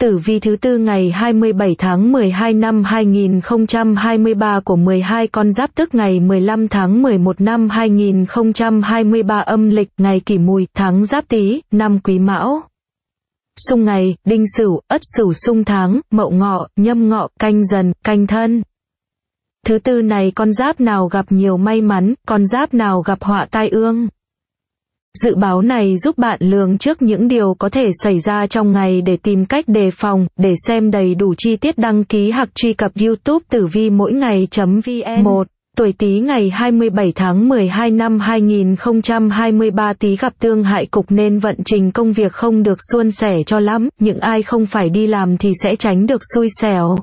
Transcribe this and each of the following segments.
Tử vi thứ tư ngày 27 tháng 12 năm 2023 của 12 con giáp tức ngày 15 tháng 11 năm 2023 âm lịch ngày kỷ mùi tháng giáp tý năm quý mão. Xung ngày, đinh sửu, ất sửu xung tháng, mậu ngọ, nhâm ngọ, canh dần, canh thân. Thứ tư này con giáp nào gặp nhiều may mắn, con giáp nào gặp họa tai ương. Dự báo này giúp bạn lường trước những điều có thể xảy ra trong ngày để tìm cách đề phòng, để xem đầy đủ chi tiết đăng ký hoặc truy cập YouTube tử vi mỗi ngày.vn 1 tuổi Tý ngày 27 tháng 12 năm 2023 Tý gặp tương hại cục nên vận trình công việc không được suôn sẻ cho lắm, những ai không phải đi làm thì sẽ tránh được xui xẻo.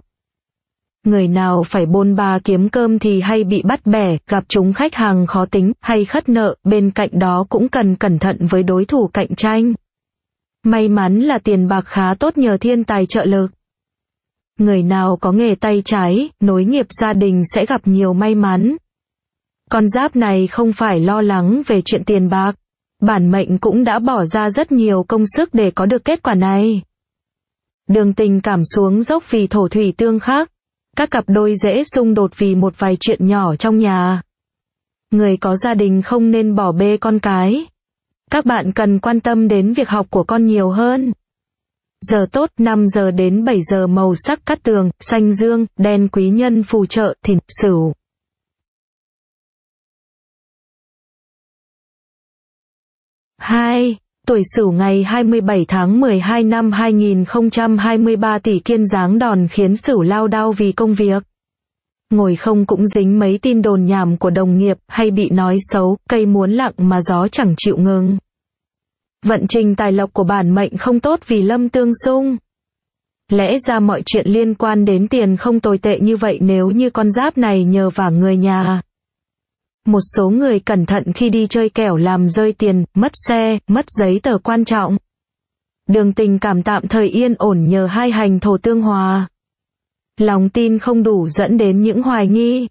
Người nào phải bôn ba kiếm cơm thì hay bị bắt bẻ, gặp chúng khách hàng khó tính, hay khất nợ, bên cạnh đó cũng cần cẩn thận với đối thủ cạnh tranh. May mắn là tiền bạc khá tốt nhờ thiên tài trợ lực. Người nào có nghề tay trái, nối nghiệp gia đình sẽ gặp nhiều may mắn. Con giáp này không phải lo lắng về chuyện tiền bạc. Bản mệnh cũng đã bỏ ra rất nhiều công sức để có được kết quả này. Đường tình cảm xuống dốc vì thổ thủy tương khác, các cặp đôi dễ xung đột vì một vài chuyện nhỏ trong nhà. Người có gia đình không nên bỏ bê con cái. Các bạn cần quan tâm đến việc học của con nhiều hơn. Giờ tốt 5 giờ đến 7 giờ màu sắc cắt tường, xanh dương, đen quý nhân phù trợ, thìn, sửu. hai tuổi Sửu ngày 27 tháng 12 năm 2023 tỷ kiên giáng đòn khiến Sửu lao đao vì công việc. Ngồi không cũng dính mấy tin đồn nhảm của đồng nghiệp hay bị nói xấu, cây muốn lặng mà gió chẳng chịu ngưng Vận trình tài lộc của bản mệnh không tốt vì lâm tương xung. Lẽ ra mọi chuyện liên quan đến tiền không tồi tệ như vậy nếu như con giáp này nhờ vả người nhà. Một số người cẩn thận khi đi chơi kẻo làm rơi tiền, mất xe, mất giấy tờ quan trọng. Đường tình cảm tạm thời yên ổn nhờ hai hành thổ tương hòa. Lòng tin không đủ dẫn đến những hoài nghi.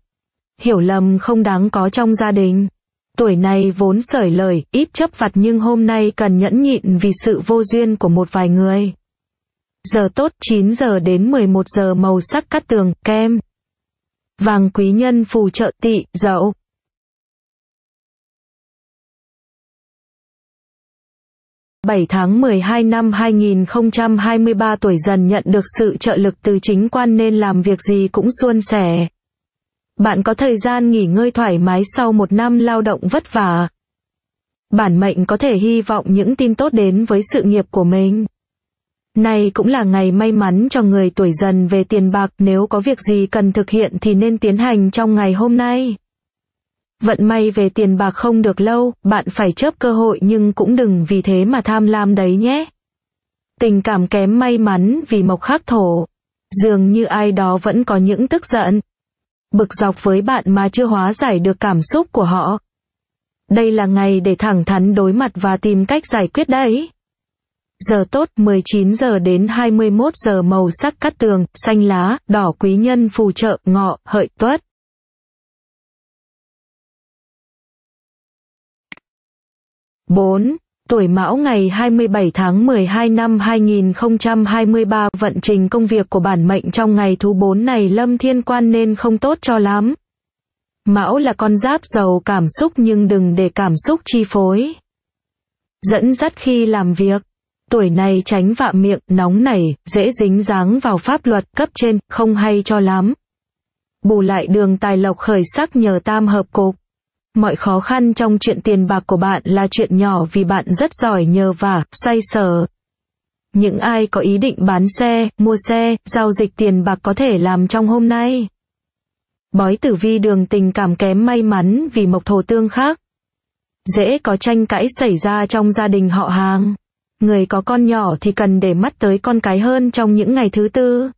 Hiểu lầm không đáng có trong gia đình. Tuổi này vốn sởi lời, ít chấp vặt nhưng hôm nay cần nhẫn nhịn vì sự vô duyên của một vài người. Giờ tốt 9 giờ đến 11 giờ màu sắc cắt tường, kem. Vàng quý nhân phù trợ tị, dậu. 7 tháng 12 năm 2023 tuổi dần nhận được sự trợ lực từ chính quan nên làm việc gì cũng suôn sẻ. Bạn có thời gian nghỉ ngơi thoải mái sau một năm lao động vất vả. Bản mệnh có thể hy vọng những tin tốt đến với sự nghiệp của mình. Này cũng là ngày may mắn cho người tuổi dần về tiền bạc nếu có việc gì cần thực hiện thì nên tiến hành trong ngày hôm nay. Vận may về tiền bạc không được lâu, bạn phải chớp cơ hội nhưng cũng đừng vì thế mà tham lam đấy nhé. Tình cảm kém may mắn vì mộc khắc thổ. Dường như ai đó vẫn có những tức giận. Bực dọc với bạn mà chưa hóa giải được cảm xúc của họ. Đây là ngày để thẳng thắn đối mặt và tìm cách giải quyết đấy. Giờ tốt 19 giờ đến 21 giờ màu sắc cắt tường, xanh lá, đỏ quý nhân phù trợ, ngọ, hợi tuất. 4. Tuổi Mão ngày 27 tháng 12 năm 2023 vận trình công việc của bản mệnh trong ngày thứ 4 này lâm thiên quan nên không tốt cho lắm. Mão là con giáp giàu cảm xúc nhưng đừng để cảm xúc chi phối. Dẫn dắt khi làm việc. Tuổi này tránh vạ miệng, nóng nảy, dễ dính dáng vào pháp luật cấp trên, không hay cho lắm. Bù lại đường tài lộc khởi sắc nhờ tam hợp cục. Mọi khó khăn trong chuyện tiền bạc của bạn là chuyện nhỏ vì bạn rất giỏi nhờ và xoay sở. Những ai có ý định bán xe, mua xe, giao dịch tiền bạc có thể làm trong hôm nay. Bói tử vi đường tình cảm kém may mắn vì mộc thổ tương khác. Dễ có tranh cãi xảy ra trong gia đình họ hàng. Người có con nhỏ thì cần để mắt tới con cái hơn trong những ngày thứ tư.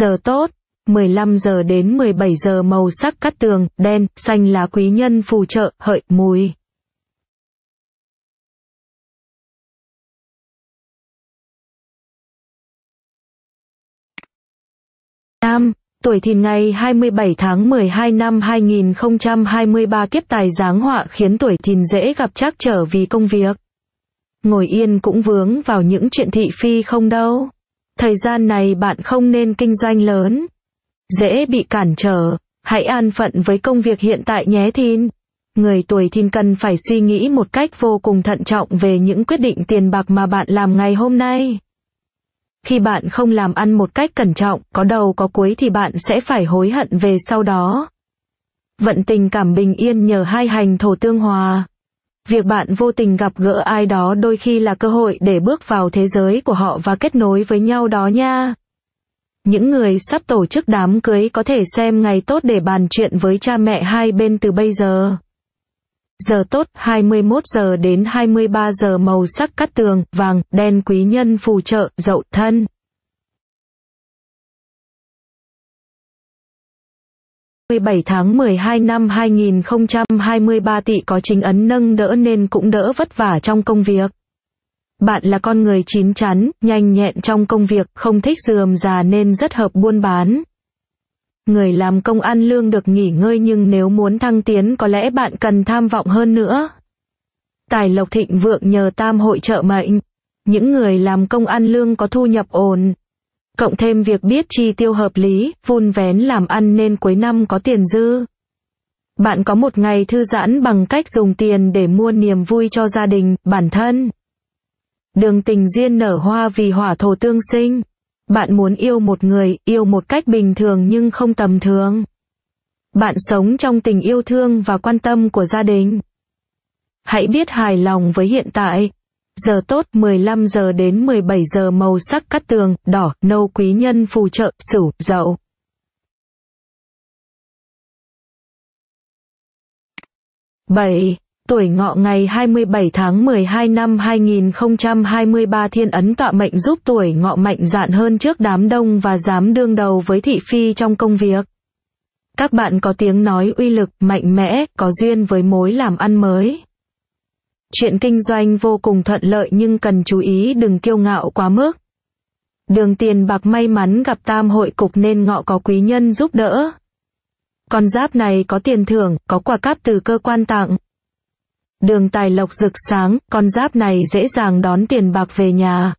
Giờ tốt, 15 giờ đến 17 giờ màu sắc cắt tường, đen, xanh lá quý nhân phù trợ, hợi, mùi. Nam, tuổi thìn ngày 27 tháng 12 năm 2023 kiếp tài giáng họa khiến tuổi thìn dễ gặp trắc trở vì công việc. Ngồi yên cũng vướng vào những chuyện thị phi không đâu. Thời gian này bạn không nên kinh doanh lớn dễ bị cản trở. Hãy an phận với công việc hiện tại nhé thìn Người tuổi thìn cần phải suy nghĩ một cách vô cùng thận trọng về những quyết định tiền bạc mà bạn làm ngày hôm nay. Khi bạn không làm ăn một cách cẩn trọng, có đầu có cuối thì bạn sẽ phải hối hận về sau đó. Vận tình cảm bình yên nhờ hai hành thổ tương hòa. Việc bạn vô tình gặp gỡ ai đó đôi khi là cơ hội để bước vào thế giới của họ và kết nối với nhau đó nha. Những người sắp tổ chức đám cưới có thể xem ngày tốt để bàn chuyện với cha mẹ hai bên từ bây giờ. Giờ tốt 21 giờ đến 23 giờ màu sắc cắt tường, vàng, đen quý nhân phù trợ, dậu thân. bảy tháng 12 năm 2023 tỵ có chính ấn nâng đỡ nên cũng đỡ vất vả trong công việc. Bạn là con người chín chắn, nhanh nhẹn trong công việc, không thích dườm già nên rất hợp buôn bán. Người làm công ăn lương được nghỉ ngơi nhưng nếu muốn thăng tiến có lẽ bạn cần tham vọng hơn nữa. Tài lộc thịnh vượng nhờ tam hội trợ mệnh. Những người làm công ăn lương có thu nhập ổn. Cộng thêm việc biết chi tiêu hợp lý, vun vén làm ăn nên cuối năm có tiền dư. Bạn có một ngày thư giãn bằng cách dùng tiền để mua niềm vui cho gia đình, bản thân. Đường tình duyên nở hoa vì hỏa thổ tương sinh. Bạn muốn yêu một người, yêu một cách bình thường nhưng không tầm thường. Bạn sống trong tình yêu thương và quan tâm của gia đình. Hãy biết hài lòng với hiện tại. Giờ tốt 15 giờ đến 17 giờ màu sắc cắt tường, đỏ, nâu quý nhân phù trợ, sửu, dậu. bảy tuổi ngọ ngày 27 tháng 12 năm 2023 thiên ấn tọa mệnh giúp tuổi ngọ mạnh dạn hơn trước đám đông và dám đương đầu với thị phi trong công việc. Các bạn có tiếng nói uy lực, mạnh mẽ, có duyên với mối làm ăn mới. Chuyện kinh doanh vô cùng thuận lợi nhưng cần chú ý đừng kiêu ngạo quá mức. Đường tiền bạc may mắn gặp tam hội cục nên ngọ có quý nhân giúp đỡ. Con giáp này có tiền thưởng, có quà cáp từ cơ quan tặng, Đường tài lộc rực sáng, con giáp này dễ dàng đón tiền bạc về nhà.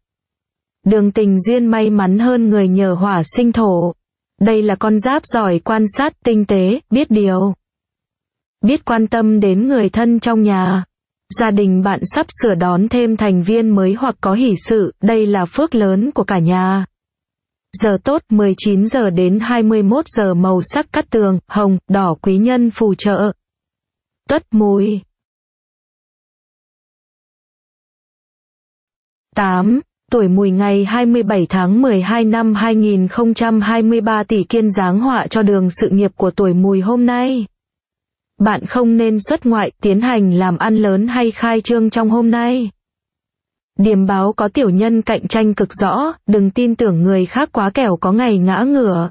Đường tình duyên may mắn hơn người nhờ hỏa sinh thổ. Đây là con giáp giỏi quan sát, tinh tế, biết điều. Biết quan tâm đến người thân trong nhà. Gia đình bạn sắp sửa đón thêm thành viên mới hoặc có hỷ sự, đây là phước lớn của cả nhà. Giờ tốt 19 giờ đến 21 giờ màu sắc cắt tường, hồng, đỏ quý nhân phù trợ. Tuất mùi 8. Tuổi mùi ngày 27 tháng 12 năm 2023 tỷ kiên giáng họa cho đường sự nghiệp của tuổi mùi hôm nay. Bạn không nên xuất ngoại, tiến hành làm ăn lớn hay khai trương trong hôm nay. Điểm báo có tiểu nhân cạnh tranh cực rõ, đừng tin tưởng người khác quá kẻo có ngày ngã ngửa.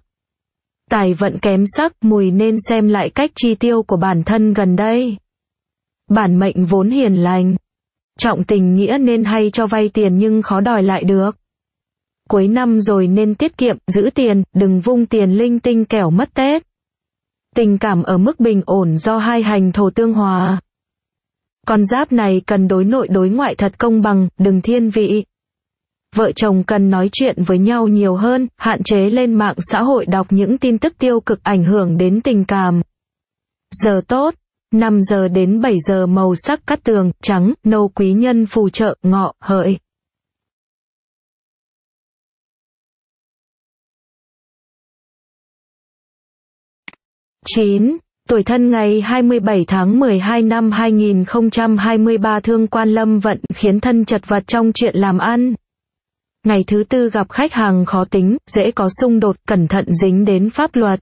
Tài vận kém sắc, mùi nên xem lại cách chi tiêu của bản thân gần đây. Bản mệnh vốn hiền lành, Trọng tình nghĩa nên hay cho vay tiền nhưng khó đòi lại được. Cuối năm rồi nên tiết kiệm, giữ tiền, đừng vung tiền linh tinh kẻo mất Tết. Tình cảm ở mức bình ổn do hai hành thổ tương hòa. Con giáp này cần đối nội đối ngoại thật công bằng, đừng thiên vị. Vợ chồng cần nói chuyện với nhau nhiều hơn, hạn chế lên mạng xã hội đọc những tin tức tiêu cực ảnh hưởng đến tình cảm. Giờ tốt 5 giờ đến 7 giờ màu sắc cắt tường, trắng, nâu quý nhân phù trợ, ngọ, hợi. chín Tuổi thân ngày 27 tháng 12 năm 2023 thương quan lâm vận khiến thân chật vật trong chuyện làm ăn. Ngày thứ tư gặp khách hàng khó tính, dễ có xung đột, cẩn thận dính đến pháp luật.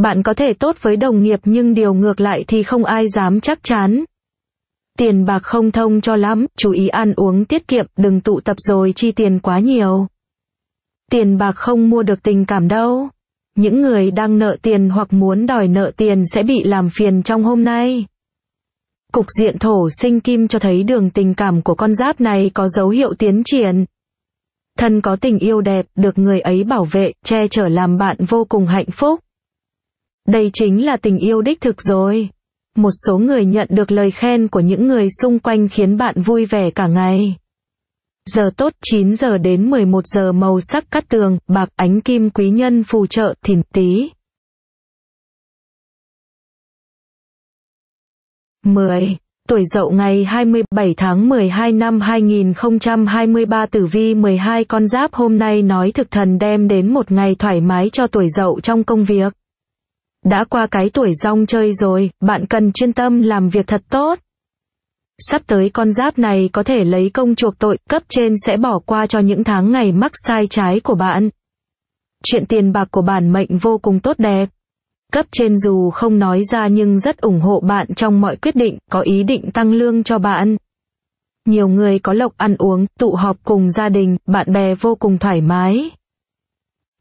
Bạn có thể tốt với đồng nghiệp nhưng điều ngược lại thì không ai dám chắc chắn. Tiền bạc không thông cho lắm, chú ý ăn uống tiết kiệm, đừng tụ tập rồi chi tiền quá nhiều. Tiền bạc không mua được tình cảm đâu. Những người đang nợ tiền hoặc muốn đòi nợ tiền sẽ bị làm phiền trong hôm nay. Cục diện thổ sinh kim cho thấy đường tình cảm của con giáp này có dấu hiệu tiến triển. Thân có tình yêu đẹp, được người ấy bảo vệ, che chở làm bạn vô cùng hạnh phúc. Đây chính là tình yêu đích thực rồi. Một số người nhận được lời khen của những người xung quanh khiến bạn vui vẻ cả ngày. Giờ tốt 9 giờ đến 11 giờ màu sắc cắt tường, bạc ánh kim quý nhân phù trợ thìn tí. 10. Tuổi dậu ngày 27 tháng 12 năm 2023 tử vi 12 con giáp hôm nay nói thực thần đem đến một ngày thoải mái cho tuổi dậu trong công việc. Đã qua cái tuổi rong chơi rồi, bạn cần chuyên tâm làm việc thật tốt. Sắp tới con giáp này có thể lấy công chuộc tội, cấp trên sẽ bỏ qua cho những tháng ngày mắc sai trái của bạn. Chuyện tiền bạc của bản mệnh vô cùng tốt đẹp. Cấp trên dù không nói ra nhưng rất ủng hộ bạn trong mọi quyết định, có ý định tăng lương cho bạn. Nhiều người có lộc ăn uống, tụ họp cùng gia đình, bạn bè vô cùng thoải mái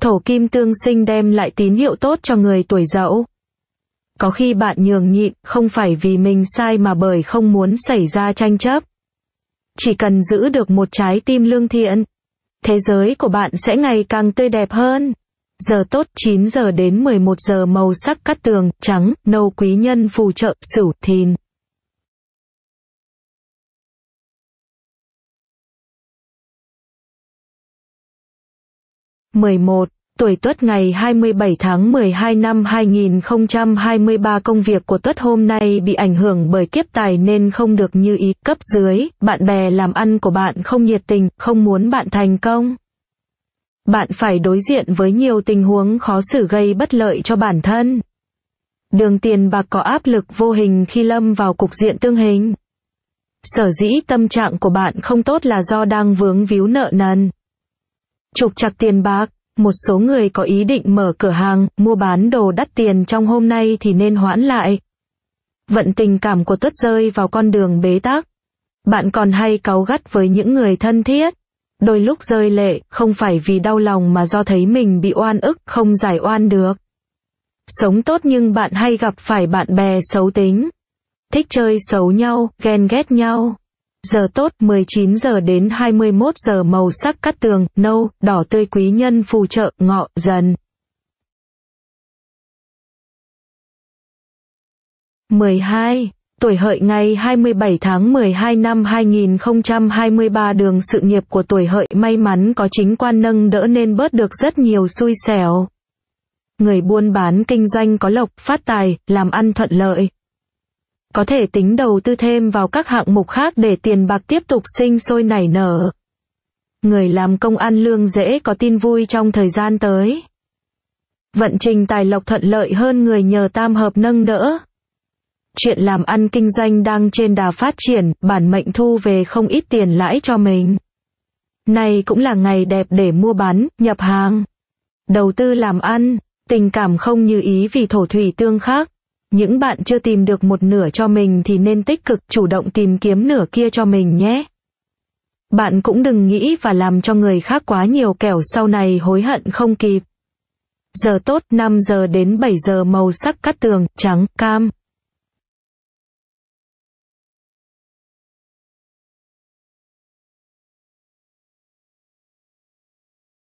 thổ kim tương sinh đem lại tín hiệu tốt cho người tuổi dậu. Có khi bạn nhường nhịn, không phải vì mình sai mà bởi không muốn xảy ra tranh chấp. Chỉ cần giữ được một trái tim lương thiện, thế giới của bạn sẽ ngày càng tươi đẹp hơn. Giờ tốt 9 giờ đến 11 giờ màu sắc cắt tường, trắng, nâu quý nhân phù trợ, sửu, thìn. 11, tuổi Tuất ngày 27 tháng 12 năm 2023 công việc của Tuất hôm nay bị ảnh hưởng bởi kiếp tài nên không được như ý cấp dưới, bạn bè làm ăn của bạn không nhiệt tình, không muốn bạn thành công. Bạn phải đối diện với nhiều tình huống khó xử gây bất lợi cho bản thân. Đường tiền bạc có áp lực vô hình khi lâm vào cục diện tương hình. Sở dĩ tâm trạng của bạn không tốt là do đang vướng víu nợ nần. Trục chặt tiền bạc, một số người có ý định mở cửa hàng, mua bán đồ đắt tiền trong hôm nay thì nên hoãn lại. Vận tình cảm của tuất rơi vào con đường bế tắc. Bạn còn hay cáu gắt với những người thân thiết. Đôi lúc rơi lệ, không phải vì đau lòng mà do thấy mình bị oan ức, không giải oan được. Sống tốt nhưng bạn hay gặp phải bạn bè xấu tính. Thích chơi xấu nhau, ghen ghét nhau. Giờ tốt 19 giờ đến 21 giờ màu sắc cắt tường, nâu, đỏ tươi quý nhân phù trợ, ngọ, dần. 12. Tuổi hợi ngày 27 tháng 12 năm 2023 đường sự nghiệp của tuổi hợi may mắn có chính quan nâng đỡ nên bớt được rất nhiều xui xẻo. Người buôn bán kinh doanh có lộc, phát tài, làm ăn thuận lợi có thể tính đầu tư thêm vào các hạng mục khác để tiền bạc tiếp tục sinh sôi nảy nở. Người làm công ăn lương dễ có tin vui trong thời gian tới. Vận trình tài lộc thuận lợi hơn người nhờ tam hợp nâng đỡ. Chuyện làm ăn kinh doanh đang trên đà phát triển, bản mệnh thu về không ít tiền lãi cho mình. Này cũng là ngày đẹp để mua bán, nhập hàng. Đầu tư làm ăn, tình cảm không như ý vì thổ thủy tương khắc. Những bạn chưa tìm được một nửa cho mình thì nên tích cực chủ động tìm kiếm nửa kia cho mình nhé. Bạn cũng đừng nghĩ và làm cho người khác quá nhiều kẻo sau này hối hận không kịp. Giờ tốt 5 giờ đến 7 giờ màu sắc cắt tường, trắng, cam.